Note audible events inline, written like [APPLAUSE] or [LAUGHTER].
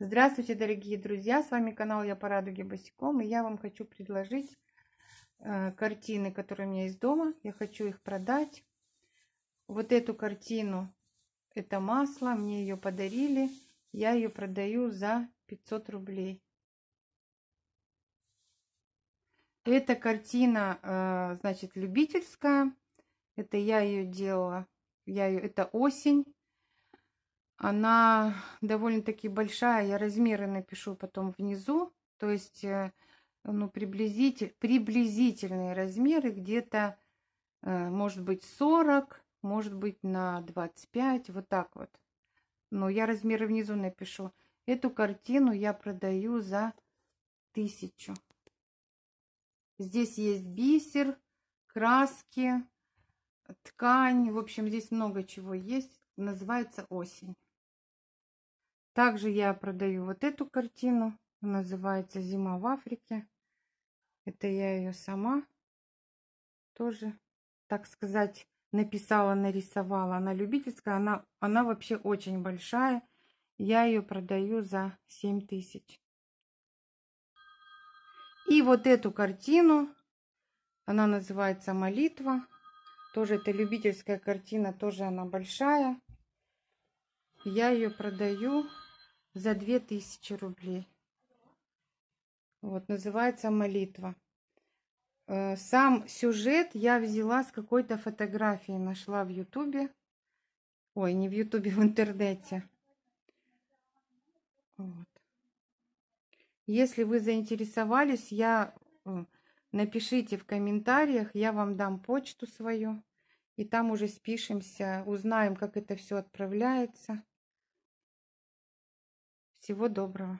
Здравствуйте, дорогие друзья! С вами канал Я по радуге босиком. И я вам хочу предложить э, картины, которые у меня есть дома. Я хочу их продать. Вот эту картину, это масло, мне ее подарили. Я ее продаю за 500 рублей. Эта картина, э, значит, любительская. Это я ее делала. Я ее, это осень. Она довольно-таки большая, я размеры напишу потом внизу. То есть, э, ну, приблизитель, приблизительные размеры где-то, э, может быть, 40, может быть, на 25, вот так вот. Но я размеры внизу напишу. Эту картину я продаю за тысячу. Здесь есть бисер, краски, ткань. В общем, здесь много чего есть называется «Осень». Также я продаю вот эту картину, называется «Зима в Африке». Это я ее сама тоже, так сказать, написала, нарисовала. Она любительская, она, она вообще очень большая. Я ее продаю за 7 тысяч. И вот эту картину, она называется «Молитва». Тоже это любительская картина, тоже она большая. Я ее продаю за 2000 рублей. Вот, называется молитва. Э, сам сюжет я взяла с какой-то фотографии, нашла в Ютубе. Ой, не в Ютубе, [LAUGHS] в интернете. Вот. Если вы заинтересовались, я э, напишите в комментариях, я вам дам почту свою, и там уже спишемся, узнаем, как это все отправляется. Всего доброго.